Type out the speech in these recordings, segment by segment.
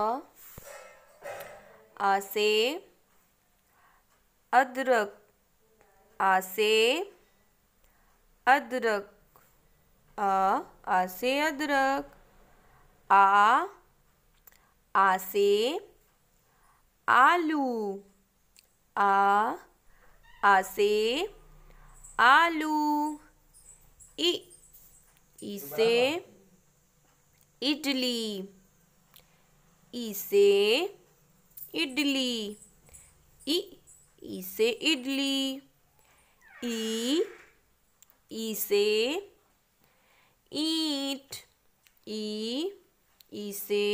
अ आसे अदरक आसे अदरक अ आसे अदरक आ आसे आलू आ आसे आलू इ इसे इडली ई से इडली ई ई से इडली ई ई से ईट ई ई से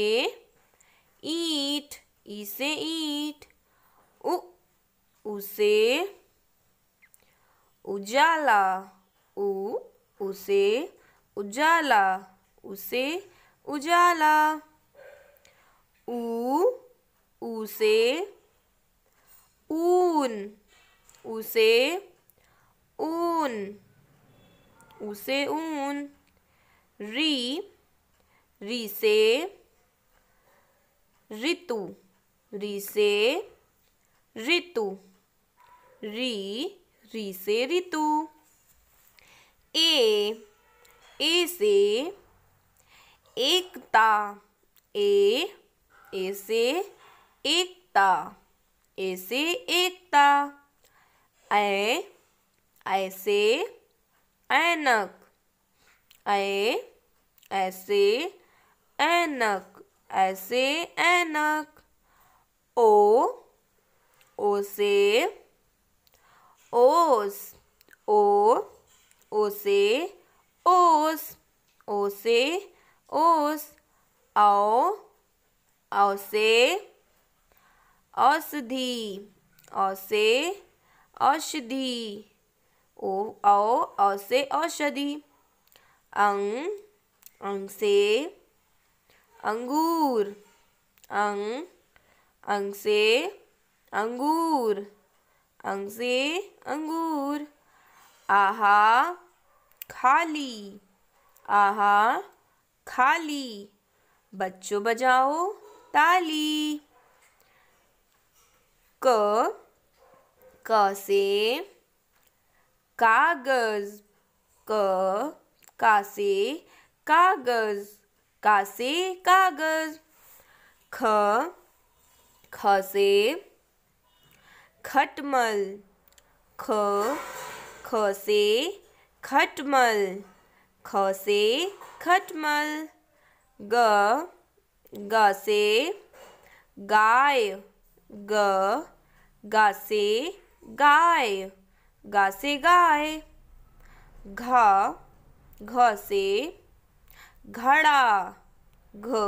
ईट ई से ईट उ उसे उजाला उ उसे उजाला उसे उजाला उसे ऊन उसे ऊन उसे ऊन री री से ऋतु री से ऋतु री री से ऋतु ए ए से एकता ए ऐसे एकता ऐसे एकता ऐ ऐसे ऐनक ऐ ऐसे ऐनक ऐसे ऐनक ओ ओ से ओस ओ ओ से ओस ओ से ओस आओ औसे औषधि औसे औषधि ओ औ औसे औषधि अंग अंग से अंगूर अंग अंग से अंगूर अंग से अंगूर आहा खाली आहा खाली बच्चों बजाओ ताली क क से कागज क का से कागज का से कागज ख ख से खटमल ख ख से खटमल ख से खटमल ग ग से गाय ग गा से गाय गा से गाय घ घ से घड़ा घ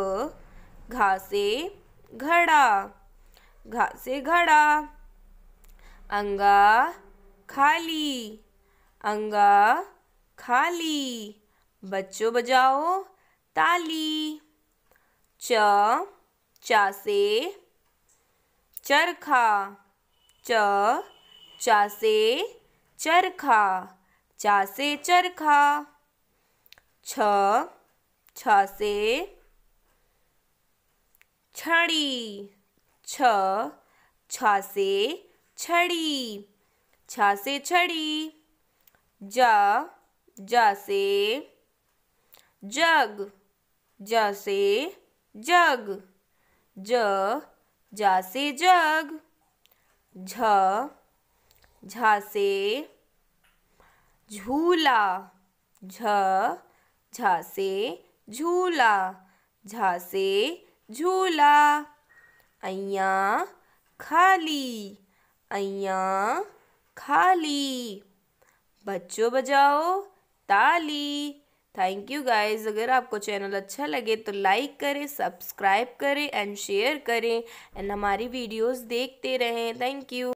घा से घड़ा घा से घड़ा अंगा खाली अंगा खाली बच्चों बजाओ ताली च चासे चरखा च चासे चरखा चासे चरखा छ से छड़ी छ छासे छड़ी छासे छड़ी जा जासे जग जसे जग ज जासे जग झ झा झूला झ झासे झूला झासे झूला अया खाली अया खाली बच्चों बजाओ ताली थैंक यू गाइज अगर आपको चैनल अच्छा लगे तो लाइक करें सब्सक्राइब करें एंड शेयर करें एंड हमारी वीडियोस देखते रहें थैंक यू